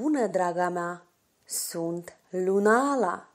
bună, draga mea! Sunt Lunala!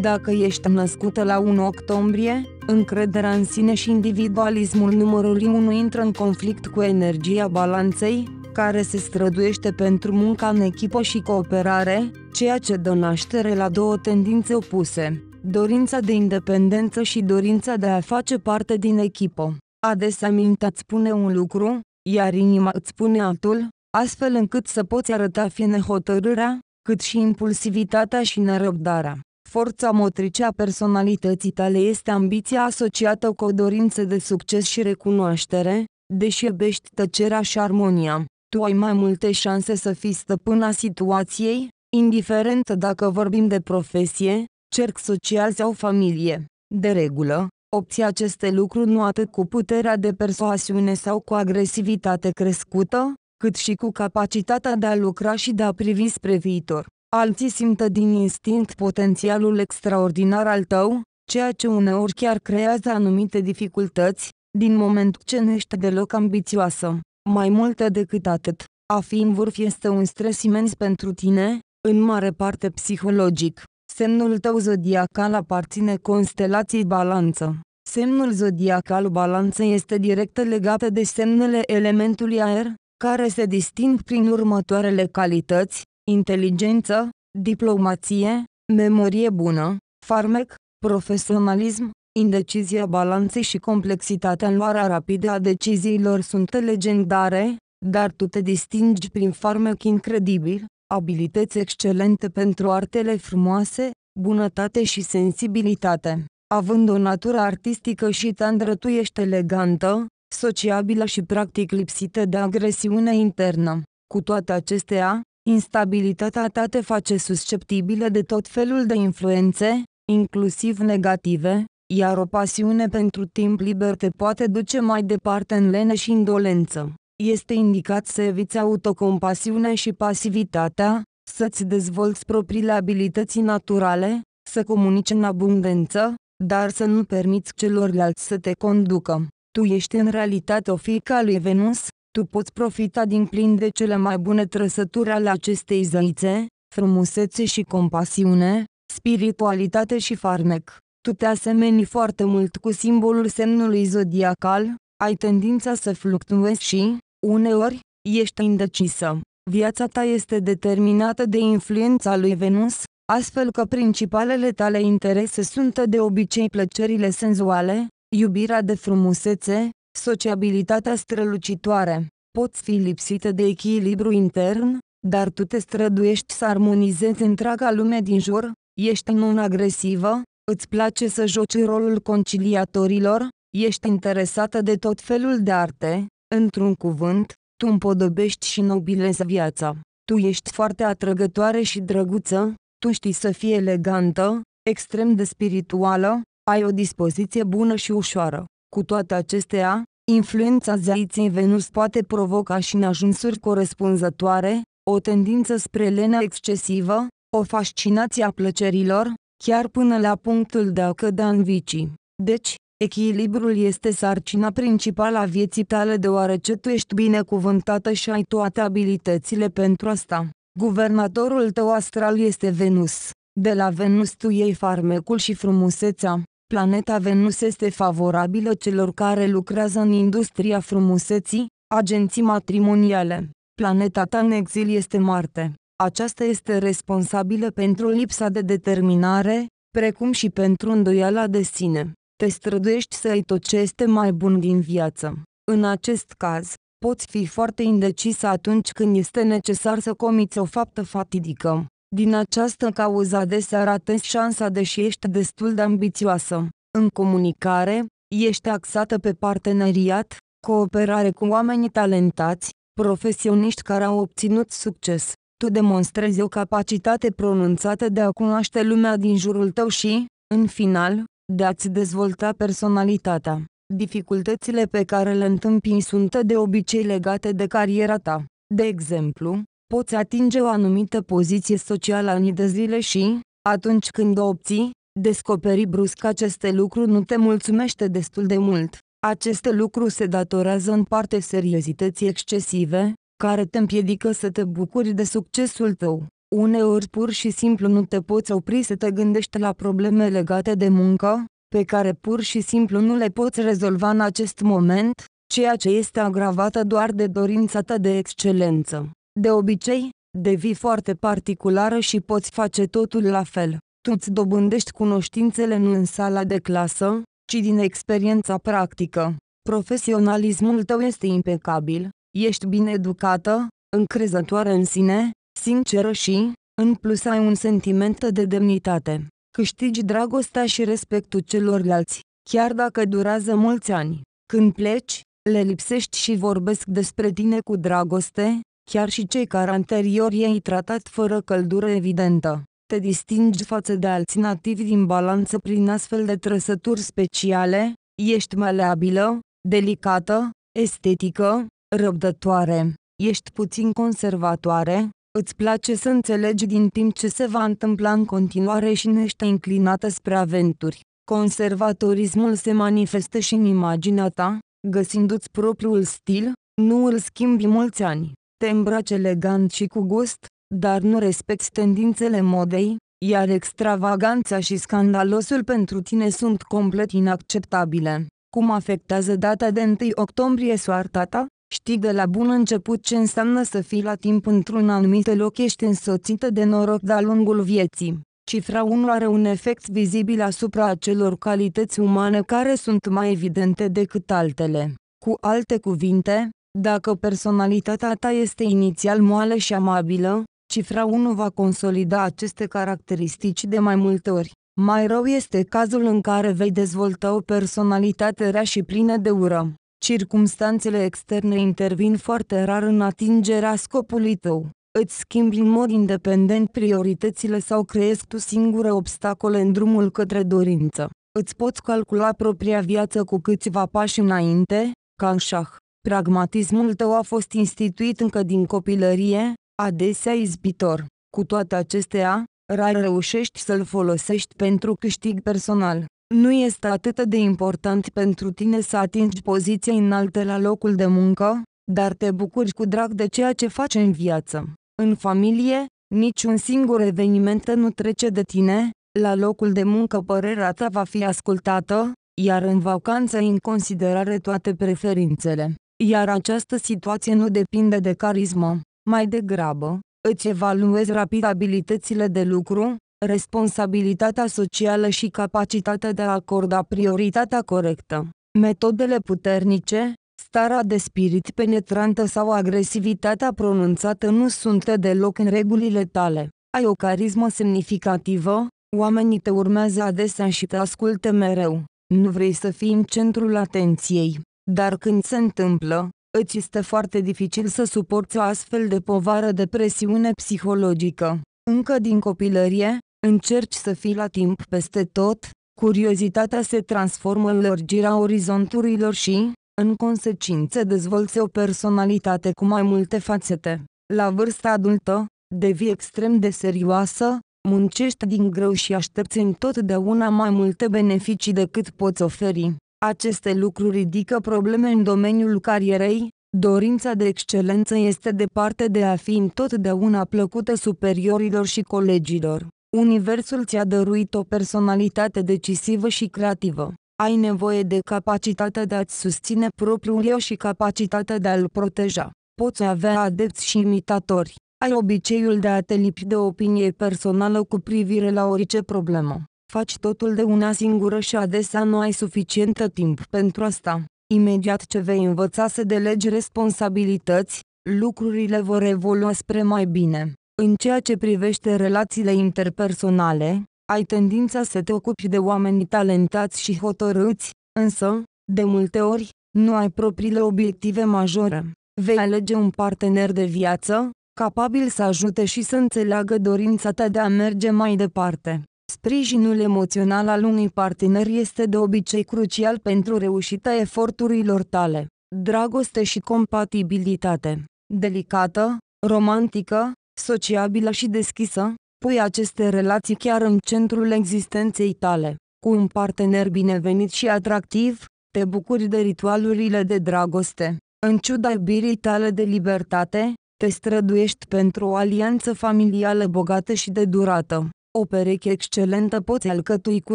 Dacă ești născută la 1 octombrie, încrederea în sine și individualismul numărul 1 intră în conflict cu energia balanței, care se străduiește pentru munca în echipă și cooperare, ceea ce dă naștere la două tendințe opuse, dorința de independență și dorința de a face parte din echipă. Adesea mintea îți spune un lucru, iar inima îți spune altul, astfel încât să poți arăta fie nehotărârea, cât și impulsivitatea și nerăbdarea. Forța motrice a personalității tale este ambiția asociată cu o dorință de succes și recunoaștere, deși iubești tăcerea și armonia. Tu ai mai multe șanse să fii stăpâna situației, indiferent dacă vorbim de profesie, cerc social sau familie. De regulă, obții aceste lucruri nu atât cu puterea de persoasiune sau cu agresivitate crescută, cât și cu capacitatea de a lucra și de a privi spre viitor. Alții simtă din instinct potențialul extraordinar al tău, ceea ce uneori chiar creează anumite dificultăți, din moment ce nu ești deloc ambițioasă. Mai mult decât atât, a fi în vârf este un stres imens pentru tine, în mare parte psihologic. Semnul tău zodiacal aparține constelației balanță. Semnul zodiacal balanță este direct legat de semnele elementului aer, care se disting prin următoarele calități, inteligență, diplomație, memorie bună, farmec, profesionalism, indecizia balanței și complexitatea în luarea rapidă a deciziilor sunt legendare, dar tu te distingi prin farmec incredibil, abilități excelente pentru artele frumoase, bunătate și sensibilitate. Având o natură artistică și tandră tu ești elegantă, sociabilă și practic lipsită de agresiune internă. Cu toate acestea, instabilitatea ta te face susceptibilă de tot felul de influențe, inclusiv negative, iar o pasiune pentru timp liber te poate duce mai departe în lene și indolență este indicat să eviți autocompasiunea și pasivitatea, să-ți dezvolți propriile abilități naturale, să comunici în abundență, dar să nu permiți celorlalți să te conducă. Tu ești în realitate o fiică a lui Venus, tu poți profita din plin de cele mai bune trăsături ale acestei zăițe, frumusețe și compasiune, spiritualitate și farmec. Tu te asemeni foarte mult cu simbolul semnului zodiacal, ai tendința să fluctuezi și, Uneori, ești indecisă. Viața ta este determinată de influența lui Venus, astfel că principalele tale interese sunt de obicei plăcerile senzuale, iubirea de frumusețe, sociabilitatea strălucitoare. Poți fi lipsită de echilibru intern, dar tu te străduiești să armonizezi întreaga lume din jur, ești non-agresivă, îți place să joci rolul conciliatorilor, ești interesată de tot felul de arte, Într-un cuvânt, tu împodobești și nobilezi viața. Tu ești foarte atrăgătoare și drăguță, tu știi să fii elegantă, extrem de spirituală, ai o dispoziție bună și ușoară. Cu toate acestea, influența zeiței Venus poate provoca și ajunsuri corespunzătoare, o tendință spre lenea excesivă, o fascinație a plăcerilor, chiar până la punctul de a cădea în vicii. Deci, Echilibrul este sarcina principală a vieții tale deoarece tu ești binecuvântată și ai toate abilitățile pentru asta. Guvernatorul tău astral este Venus. De la Venus tu iei farmecul și frumusețea. Planeta Venus este favorabilă celor care lucrează în industria frumuseții, agenții matrimoniale. Planeta ta în exil este Marte. Aceasta este responsabilă pentru lipsa de determinare, precum și pentru îndoiala de sine te străduiești să ai tot ce este mai bun din viață. În acest caz, poți fi foarte indecis atunci când este necesar să comiți o faptă fatidică. Din această cauză adesea ratezi șansa deși ești destul de ambițioasă. În comunicare, ești axată pe parteneriat, cooperare cu oamenii talentați, profesioniști care au obținut succes. Tu demonstrezi o capacitate pronunțată de a cunoaște lumea din jurul tău și, în final, de a-ți dezvolta personalitatea. Dificultățile pe care le întâmpini sunt de obicei legate de cariera ta. De exemplu, poți atinge o anumită poziție socială ani de zile și, atunci când o obții, descoperi brusc aceste lucruri nu te mulțumește destul de mult. Acest lucru se datorează în parte seriozității excesive, care te împiedică să te bucuri de succesul tău. Uneori pur și simplu nu te poți opri să te gândești la probleme legate de muncă, pe care pur și simplu nu le poți rezolva în acest moment, ceea ce este agravată doar de dorința ta de excelență. De obicei, devii foarte particulară și poți face totul la fel. Tu îți dobândești cunoștințele nu în sala de clasă, ci din experiența practică. Profesionalismul tău este impecabil, ești bine educată, încrezătoare în sine, sinceră și, în plus ai un sentiment de demnitate. Câștigi dragostea și respectul celorlalți, chiar dacă durează mulți ani. Când pleci, le lipsești și vorbesc despre tine cu dragoste, chiar și cei care anterior i-ai tratat fără căldură evidentă. Te distingi față de alți nativi din balanță prin astfel de trăsături speciale, ești maleabilă, delicată, estetică, răbdătoare, ești puțin conservatoare, Îți place să înțelegi din timp ce se va întâmpla în continuare și nu ești înclinată spre aventuri. Conservatorismul se manifestă și în imaginea ta, găsindu-ți propriul stil, nu îl schimbi mulți ani. Te îmbraci elegant și cu gust, dar nu respecti tendințele modei, iar extravaganța și scandalosul pentru tine sunt complet inacceptabile. Cum afectează data de 1 octombrie soarta ta? Știi de la bun început ce înseamnă să fii la timp într-un anumit loc ești însoțită de noroc de-a lungul vieții. Cifra 1 are un efect vizibil asupra acelor calități umane care sunt mai evidente decât altele. Cu alte cuvinte, dacă personalitatea ta este inițial moală și amabilă, cifra 1 va consolida aceste caracteristici de mai multe ori. Mai rău este cazul în care vei dezvolta o personalitate rea și plină de ură. Circumstanțele externe intervin foarte rar în atingerea scopului tău. Îți schimbi în mod independent prioritățile sau creezi tu singure obstacole în drumul către dorință. Îți poți calcula propria viață cu câțiva pași înainte, ca în șah. Pragmatismul tău a fost instituit încă din copilărie, adesea izbitor. Cu toate acestea, rar reușești să-l folosești pentru câștig personal nu este atât de important pentru tine să atingi poziția înaltă la locul de muncă, dar te bucuri cu drag de ceea ce faci în viață. În familie, niciun singur eveniment nu trece de tine, la locul de muncă părerea ta va fi ascultată, iar în vacanță în considerare toate preferințele. Iar această situație nu depinde de carismă. Mai degrabă, îți evaluezi rapid abilitățile de lucru, responsabilitatea socială și capacitatea de a acorda prioritatea corectă. Metodele puternice, starea de spirit penetrantă sau agresivitatea pronunțată nu sunt deloc în regulile tale. Ai o carismă semnificativă, oamenii te urmează adesea și te ascultă mereu. Nu vrei să fii în centrul atenției, dar când se întâmplă, îți este foarte dificil să suporți o astfel de povară de presiune psihologică. Încă din copilărie, Încerci să fii la timp peste tot, curiozitatea se transformă în lărgirea orizonturilor și, în consecință dezvolți o personalitate cu mai multe fațete. La vârsta adultă, devii extrem de serioasă, muncești din greu și aștepți întotdeauna mai multe beneficii decât poți oferi. Aceste lucruri ridică probleme în domeniul carierei, dorința de excelență este departe de a fi întotdeauna plăcută superiorilor și colegilor. Universul ți-a dăruit o personalitate decisivă și creativă. Ai nevoie de capacitatea de a-ți susține propriul eu și capacitatea de a-l proteja. Poți avea adepți și imitatori. Ai obiceiul de a te lipi de opinie personală cu privire la orice problemă. Faci totul de una singură și adesea nu ai suficientă timp pentru asta. Imediat ce vei învăța să delegi responsabilități, lucrurile vor evolua spre mai bine. În ceea ce privește relațiile interpersonale, ai tendința să te ocupi de oameni talentați și hotărâți, însă, de multe ori, nu ai propriile obiective majore. Vei alege un partener de viață, capabil să ajute și să înțeleagă dorința ta de a merge mai departe. Sprijinul emoțional al unui partener este de obicei crucial pentru reușita eforturilor tale. Dragoste și compatibilitate. Delicată, romantică, sociabilă și deschisă, pui aceste relații chiar în centrul existenței tale. Cu un partener binevenit și atractiv, te bucuri de ritualurile de dragoste. În ciuda iubirii tale de libertate, te străduiești pentru o alianță familială bogată și de durată. O pereche excelentă poți alcătui cu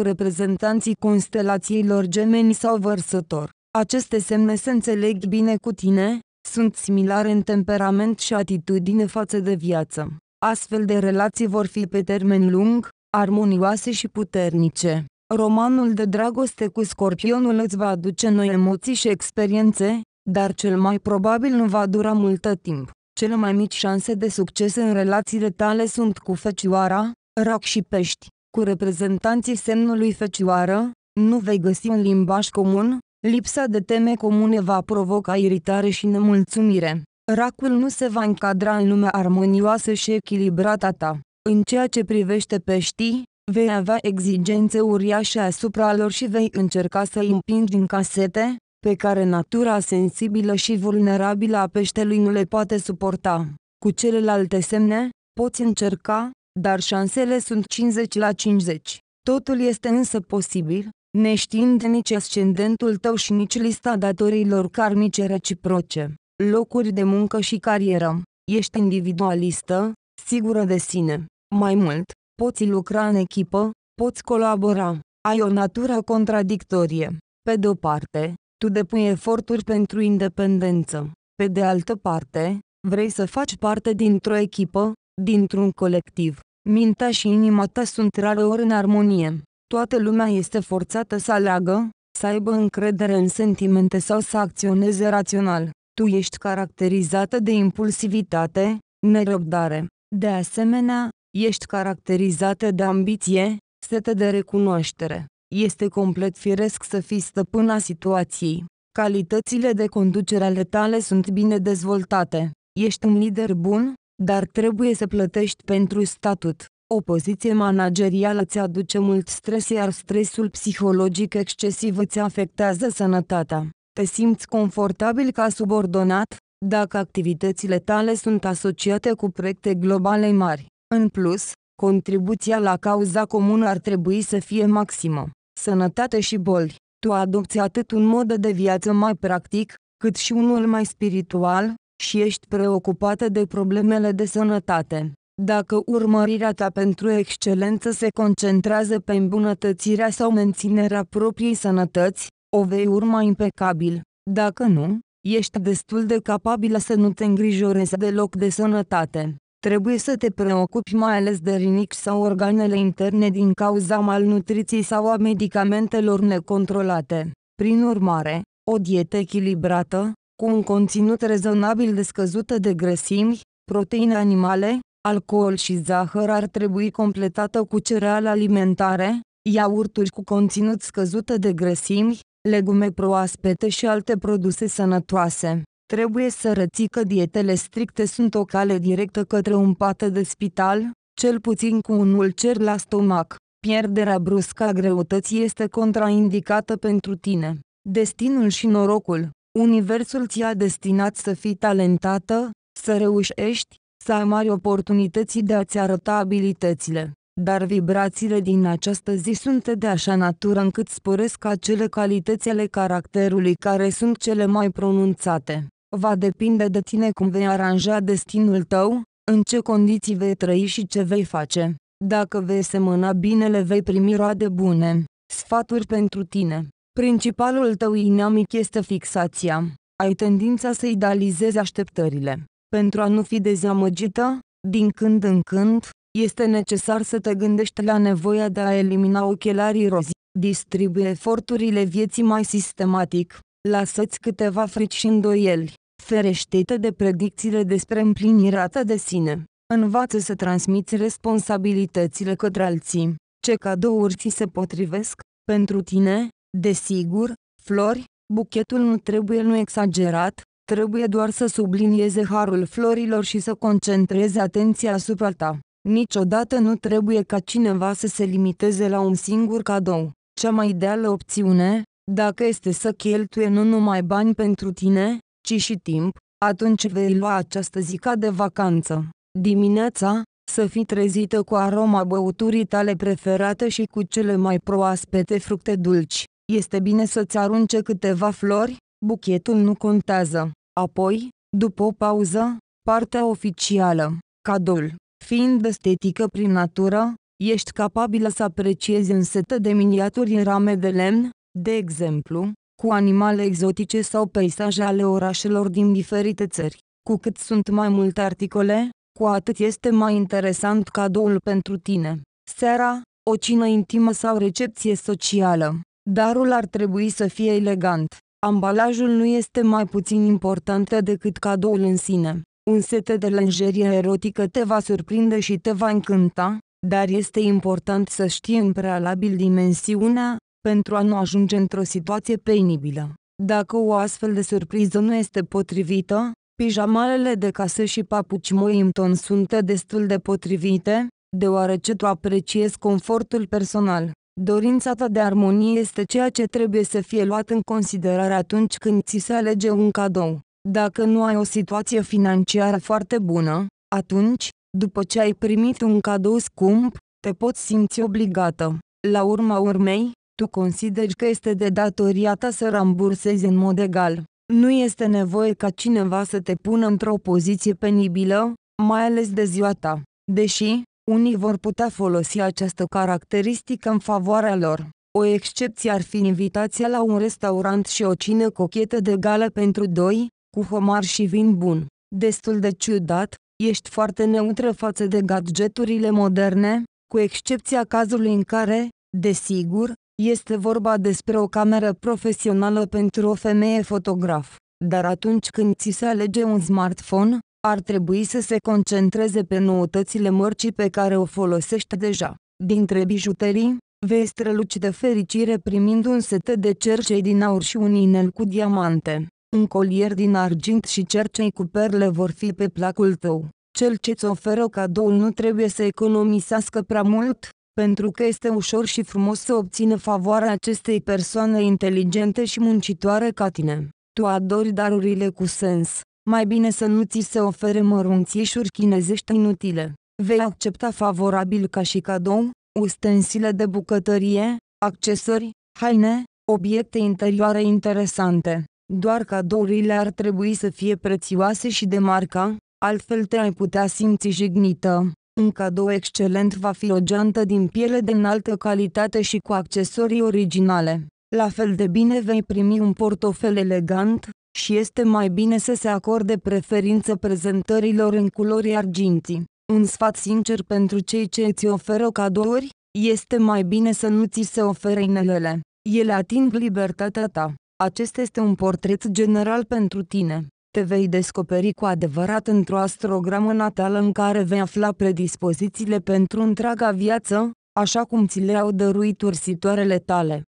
reprezentanții constelațiilor gemeni sau vărsător. Aceste semne se înțeleg bine cu tine, sunt similare în temperament și atitudine față de viață. Astfel de relații vor fi pe termen lung, armonioase și puternice. Romanul de dragoste cu scorpionul îți va aduce noi emoții și experiențe, dar cel mai probabil nu va dura multă timp. Cele mai mici șanse de succes în relațiile tale sunt cu fecioara, rac și pești. Cu reprezentanții semnului fecioară, nu vei găsi un limbaj comun, Lipsa de teme comune va provoca iritare și nemulțumire. Racul nu se va încadra în lumea armonioasă și echilibrată ta. În ceea ce privește peștii, vei avea exigențe uriașe asupra lor și vei încerca să îi împingi în casete, pe care natura sensibilă și vulnerabilă a peștelui nu le poate suporta. Cu celelalte semne, poți încerca, dar șansele sunt 50 la 50. Totul este însă posibil, neștiind nici ascendentul tău și nici lista datorilor karmice reciproce, locuri de muncă și carieră. Ești individualistă, sigură de sine. Mai mult, poți lucra în echipă, poți colabora. Ai o natură contradictorie. Pe de-o parte, tu depui eforturi pentru independență. Pe de altă parte, vrei să faci parte dintr-o echipă, dintr-un colectiv. Mintea și inima ta sunt rareori în armonie toată lumea este forțată să aleagă, să aibă încredere în sentimente sau să acționeze rațional. Tu ești caracterizată de impulsivitate, nerăbdare. De asemenea, ești caracterizată de ambiție, sete de recunoaștere. Este complet firesc să fii stăpâna situației. Calitățile de conducere ale tale sunt bine dezvoltate. Ești un lider bun, dar trebuie să plătești pentru statut. O poziție managerială îți aduce mult stres iar stresul psihologic excesiv îți afectează sănătatea. Te simți confortabil ca subordonat, dacă activitățile tale sunt asociate cu proiecte globale mari. În plus, contribuția la cauza comună ar trebui să fie maximă. Sănătate și boli. Tu adopți atât un mod de viață mai practic, cât și unul mai spiritual, și ești preocupată de problemele de sănătate. Dacă urmărirea ta pentru excelență se concentrează pe îmbunătățirea sau menținerea propriei sănătăți, o vei urma impecabil. Dacă nu, ești destul de capabilă să nu te îngrijorezi deloc de sănătate. Trebuie să te preocupi mai ales de rinichi sau organele interne din cauza malnutriției sau a medicamentelor necontrolate. Prin urmare, o dietă echilibrată, cu un conținut rezonabil de scăzută de grăsimi, proteine animale, alcool și zahăr ar trebui completată cu cereale alimentare, iaurturi cu conținut scăzut de grăsimi, legume proaspete și alte produse sănătoase. Trebuie să reții că dietele stricte sunt o cale directă către un pat de spital, cel puțin cu un ulcer la stomac. Pierderea bruscă a greutății este contraindicată pentru tine. Destinul și norocul Universul ți-a destinat să fii talentată, să reușești, să ai mari oportunități de a-ți arăta abilitățile, dar vibrațiile din această zi sunt de așa natură încât sporesc acele calități ale caracterului care sunt cele mai pronunțate. Va depinde de tine cum vei aranja destinul tău, în ce condiții vei trăi și ce vei face. Dacă vei semăna binele vei primi roade bune. Sfaturi pentru tine. Principalul tău inamic este fixația. Ai tendința să idealizezi așteptările. Pentru a nu fi dezamăgită, din când în când, este necesar să te gândești la nevoia de a elimina ochelarii rozi. Distribuie eforturile vieții mai sistematic. Lasă-ți câteva frici și îndoieli. Ferește-te de predicțiile despre împlinirea ta de sine. Învață să transmiți responsabilitățile către alții. Ce cadouri ți se potrivesc? Pentru tine, desigur, flori, buchetul nu trebuie nu exagerat, Trebuie doar să sublinieze harul florilor și să concentreze atenția asupra ta. Niciodată nu trebuie ca cineva să se limiteze la un singur cadou. Cea mai ideală opțiune, dacă este să cheltuie nu numai bani pentru tine, ci și timp, atunci vei lua această zi ca de vacanță. Dimineața, să fii trezită cu aroma băuturii tale preferate și cu cele mai proaspete fructe dulci. Este bine să-ți arunce câteva flori, buchetul nu contează. Apoi, după o pauză, partea oficială, cadoul, fiind estetică prin natură, ești capabilă să apreciezi un set de miniaturi în rame de lemn, de exemplu, cu animale exotice sau peisaje ale orașelor din diferite țări. Cu cât sunt mai multe articole, cu atât este mai interesant cadoul pentru tine. Seara, o cină intimă sau recepție socială. Darul ar trebui să fie elegant, Ambalajul nu este mai puțin important decât cadoul în sine. Un set de lenjerie erotică te va surprinde și te va încânta, dar este important să știi în prealabil dimensiunea, pentru a nu ajunge într-o situație penibilă. Dacă o astfel de surpriză nu este potrivită, pijamalele de casă și papuci Moimton sunt destul de potrivite, deoarece tu apreciezi confortul personal. Dorința ta de armonie este ceea ce trebuie să fie luat în considerare atunci când ți se alege un cadou. Dacă nu ai o situație financiară foarte bună, atunci, după ce ai primit un cadou scump, te poți simți obligată. La urma urmei, tu consideri că este de datoria ta să rambursezi în mod egal. Nu este nevoie ca cineva să te pună într-o poziție penibilă, mai ales de ziua ta. Deși, unii vor putea folosi această caracteristică în favoarea lor. O excepție ar fi invitația la un restaurant și o cină cochetă de gală pentru doi, cu homar și vin bun. Destul de ciudat, ești foarte neutră față de gadgeturile moderne, cu excepția cazului în care, desigur, este vorba despre o cameră profesională pentru o femeie fotograf. Dar atunci când ți se alege un smartphone, ar trebui să se concentreze pe noutățile mărcii pe care o folosește deja. Dintre bijuterii, vei străluci de fericire primind un set de cercei din aur și un inel cu diamante. Un colier din argint și cercei cu perle vor fi pe placul tău. Cel ce-ți oferă cadoul nu trebuie să economisească prea mult, pentru că este ușor și frumos să obțină favoarea acestei persoane inteligente și muncitoare ca tine. Tu adori darurile cu sens mai bine să nu ți se ofere mărunțișuri chinezești inutile. Vei accepta favorabil ca și cadou, ustensile de bucătărie, accesori, haine, obiecte interioare interesante. Doar cadourile ar trebui să fie prețioase și de marca, altfel te ai putea simți jignită. Un cadou excelent va fi o geantă din piele de înaltă calitate și cu accesorii originale. La fel de bine vei primi un portofel elegant, și este mai bine să se acorde preferință prezentărilor în culori argintii. Un sfat sincer pentru cei ce îți oferă cadouri, este mai bine să nu ți se ofere inelele. Ele ating libertatea ta. Acest este un portret general pentru tine. Te vei descoperi cu adevărat într-o astrogramă natală în care vei afla predispozițiile pentru întreaga viață, așa cum ți le-au dăruit ursitoarele tale.